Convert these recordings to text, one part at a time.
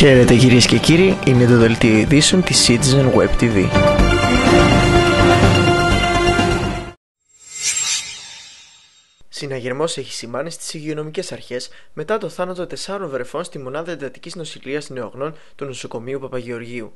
Χαίρετε κυρίες και κύριοι, είναι το δελτίο ειδήσεων της Citizen Web TV. Συναγερμός έχει σημάνει στις υγειονομικές αρχές μετά το θάνατο τεσσάρων βρεφών στη μονάδα εντατικής νοσηλείας νεογνών του νοσοκομείου Παπαγεωργίου.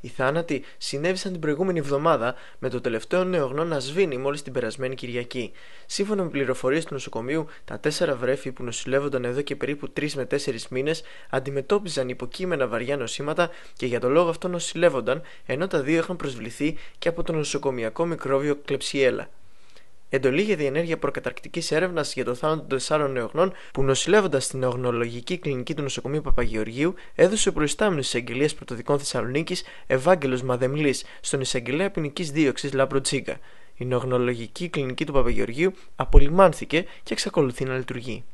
Οι θάνατοι συνέβησαν την προηγούμενη εβδομάδα, με το τελευταίο νεογνό να σβήνει μόλις την περασμένη Κυριακή. Σύμφωνα με πληροφορίες του νοσοκομείου, τα τέσσερα βρέφη που νοσηλεύονταν εδώ και περίπου 3 με 4 μήνες αντιμετώπιζαν υποκείμενα βαριά νοσήματα και για τον λόγο αυτό νοσηλεύονταν, ενώ τα δύο είχαν προσβληθεί και από το νοσοκομιακό μικρόβιο κλεψιέλα. Εντολή για διενέργεια προκαταρκτικής έρευνας για το θάνατο των τεσσάρων νεογνών που νοσηλεύοντας στην νεογνολογική κλινική του νοσοκομείου Παπαγεωργίου έδωσε ο προϊστάμενο εισαγγελίας Πρωτοδικών Θεσσαλονίκης Ευάγγελος Μαδεμλή στον εισαγγελέα ποινικής δίωξης Λαμπροτσίγκα. Η νεογνολογική κλινική του Παπαγεωργίου απολυμάνθηκε και εξακολουθεί να λειτουργεί.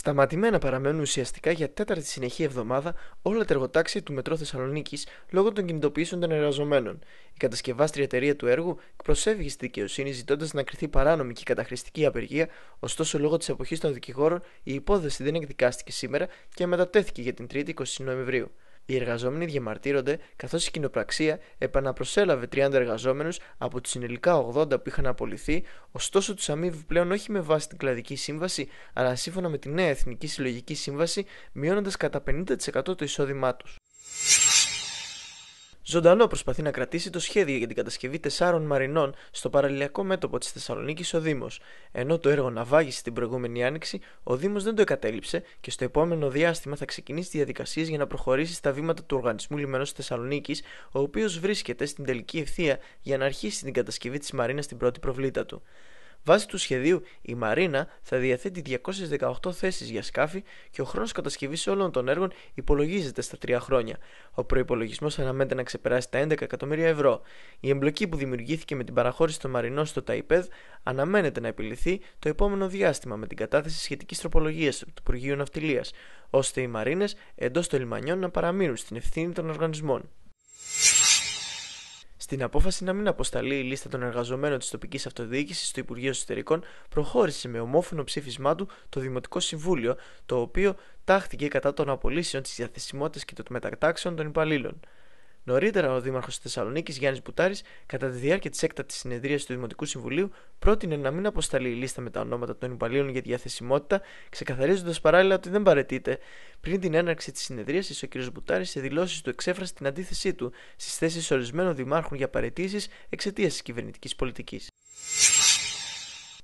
Σταματημένα παραμένουν ουσιαστικά για τέταρτη συνεχή εβδομάδα όλα τα εργοτάξια του Μετρό Θεσσαλονίκης λόγω των κινητοποιήσεων των εργαζομένων. Η κατασκευάστρια εταιρεία του έργου προσέφηκε στη δικαιοσύνη ζητώντας να κρυθεί παράνομη και καταχρηστική απεργία, ωστόσο λόγω της εποχής των δικηγόρων η υπόθεση δεν εκδικάστηκε σήμερα και μετατέθηκε για την 3η 20 Νοεμβρίου. Οι εργαζόμενοι διαμαρτύρονται καθώς η κοινοπραξία επαναπροσέλαβε 30 εργαζόμενους από τους συνολικά 80 που είχαν απολυθεί, ωστόσο τους αμείβει πλέον όχι με βάση την κλαδική σύμβαση, αλλά σύμφωνα με τη νέα Εθνική Συλλογική Σύμβαση, μειώνοντας κατά 50% το εισόδημά τους. Ζωντανό προσπαθεί να κρατήσει το σχέδιο για την κατασκευή τεσσάρων μαρινών στο παραλιακό μέτωπο της Θεσσαλονίκης ο Δήμος. Ενώ το έργο να ναυάγησε την προηγούμενη άνοιξη, ο Δήμος δεν το εκατέλειψε και στο επόμενο διάστημα θα ξεκινήσει διαδικασίες για να προχωρήσει στα βήματα του Οργανισμού Λιμένο Θεσσαλονίκης, ο οποίος βρίσκεται στην τελική ευθεία για να αρχίσει την κατασκευή της Μαρίνας στην πρώτη προβλήτα του. Βάσει του σχεδίου, η Μαρίνα θα διαθέτει 218 θέσεις για σκάφη και ο χρόνος κατασκευής όλων των έργων υπολογίζεται στα τρία χρόνια. Ο προπολογισμό αναμένεται να ξεπεράσει τα 11 εκατομμύρια ευρώ. Η εμπλοκή που δημιουργήθηκε με την παραχώρηση των Μαρινών στο ΤΑΙΠΕΔ αναμένεται να επιληθεί το επόμενο διάστημα με την κατάθεση σχετικής τροπολογίας του Υπουργείου Ναυτιλίας, ώστε οι Μαρίνες εντός των λιμανιών να παραμείνουν στην ευθύνη των οργανισμών. Στην απόφαση να μην αποσταλεί η λίστα των εργαζομένων της τοπικής αυτοδιοίκησης στο Υπουργείο Εσωτερικών, προχώρησε με ομόφωνο ψήφισμά του το Δημοτικό Συμβούλιο, το οποίο τάχθηκε κατά των απολύσεων της διαθεσιμότητας και των μετατάξεων των υπαλλήλων. Νωρίτερα, ο Δήμαρχος της Θεσσαλονίκης, Γιάννης Μπουτάρης, κατά τη διάρκεια της έκτατης συνεδρίας του Δημοτικού Συμβουλίου, πρότεινε να μην αποσταλεί η λίστα με τα ονόματα των υπαλλήλων για διαθεσιμότητα, ξεκαθαρίζοντας παράλληλα ότι δεν παρετείται. Πριν την έναρξη της συνεδρία, ο κ. Μπουτάρης σε δηλώσεις του εξέφρασε την αντίθεσή του στις θέσεις ορισμένων δημάρχων για παρετήσεις εξαιτίας της κυβερνητικής πολιτικής.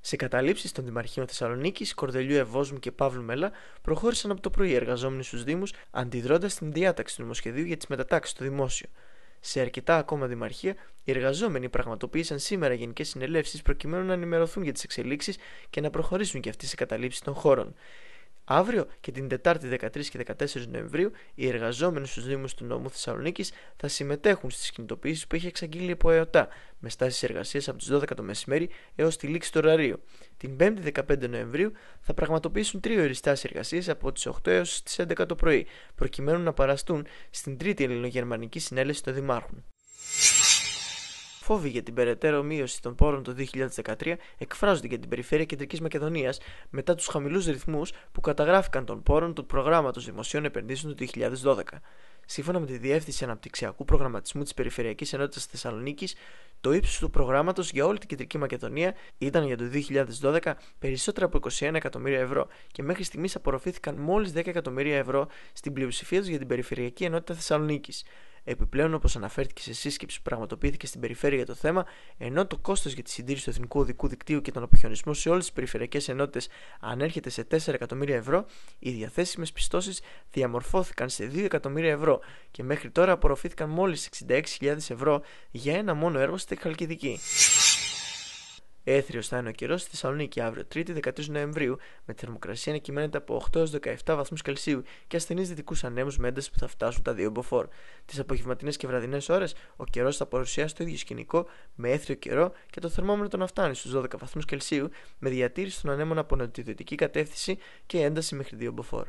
Σε καταλήψεις των Δημαρχείων Θεσσαλονίκης, Κορδελιού Ευόσμου και Παύλου Μέλα προχώρησαν από το πρωί οι εργαζόμενοι στους Δήμους, αντιδρώντας την διάταξη του νομοσχεδίου για τις μετατάξεις στο δημόσιο. Σε αρκετά ακόμα δημαρχεία, οι εργαζόμενοι πραγματοποίησαν σήμερα γενικές συνελεύσεις προκειμένου να ενημερωθούν για τις εξελίξεις και να προχωρήσουν και αυτοί σε καταλήψεις των χώρων. Αύριο και την Τετάρτη 13 και 14 Νοεμβρίου, οι εργαζόμενοι στους Δήμους του Νομού Θεσσαλονίκης θα συμμετέχουν στις κινητοποιήσεις που έχει εξαγγείλει η ΕΟΤΑ, με στάσεις εργασίας από τις 12 το μεσημέρι έως τη λήξη του ωραρίου. Την 5η 15 Νοεμβρίου θα πραγματοποιήσουν τρία οριστάσεις εργασίες από τις 8 έως τις 11 το πρωί, προκειμένου να παραστούν στην 3η Ελληνογερμανική Συνέλευση των Δημάρχων. Φόβοι για την περαιτέρω μείωση των πόρων το 2013 εκφράζονται για την περιφέρεια Κεντρικής Μακεδονίας μετά τους χαμηλούς ρυθμούς που καταγράφηκαν των πόρων του Προγράμματος Δημοσίων Επενδύσεων του 2012. Σύμφωνα με τη Διεύθυνση Αναπτυξιακού Προγραμματισμού της Περιφερειακής Ενότητας Θεσσαλονίκης, το ύψος του προγράμματος για όλη την Κεντρική Μακεδονία ήταν για το 2012 περισσότερα από 21 εκατομμύρια ευρώ και μέχρι στιγμής απορροφήθηκαν μόλις 10 εκατομμύρια ευρώ στην πλειοψηφία τους για την Περιφερειακή Ενότητα Θεσσαλονίκης. Επιπλέον, όπως αναφέρθηκε σε σύσκεψη που πραγματοποιήθηκε στην περιφέρεια για το θέμα, ενώ το κόστος για τη συντήρηση του εθνικού οδικού δικτύου και τον αποχιονισμό σε όλες τις περιφερειακές ενότητες ανέρχεται σε 4 εκατομμύρια ευρώ, οι διαθέσιμες πιστώσεις διαμορφώθηκαν σε 2 εκατομμύρια ευρώ και μέχρι τώρα απορροφήθηκαν μόλις 66.000 ευρώ για ένα μόνο έργο στη Χαλκιδική. Έθριο θα είναι ο καιρός στη Θεσσαλονίκη αύριο, 3η 13 Νοεμβρίου, με θερμοκρασία να κυμαίνεται από 8 έω 17 βαθμούς Κελσίου και ασθενείς δυτικούς ανέμους με ένταση που θα φτάσουν τα 2 μποφόρ. Τις απογευματινές και βραδινές ώρες, ο καιρός θα παρουσιάσει το ίδιο σκηνικό με έθριο καιρό και το θερμόμετρο να φτάνει στου 12 βαθμούς Κελσίου, με διατήρηση των ανέμων από νοτιοδυτική κατεύθυνση και ένταση μέχρι 2 μποφόρ.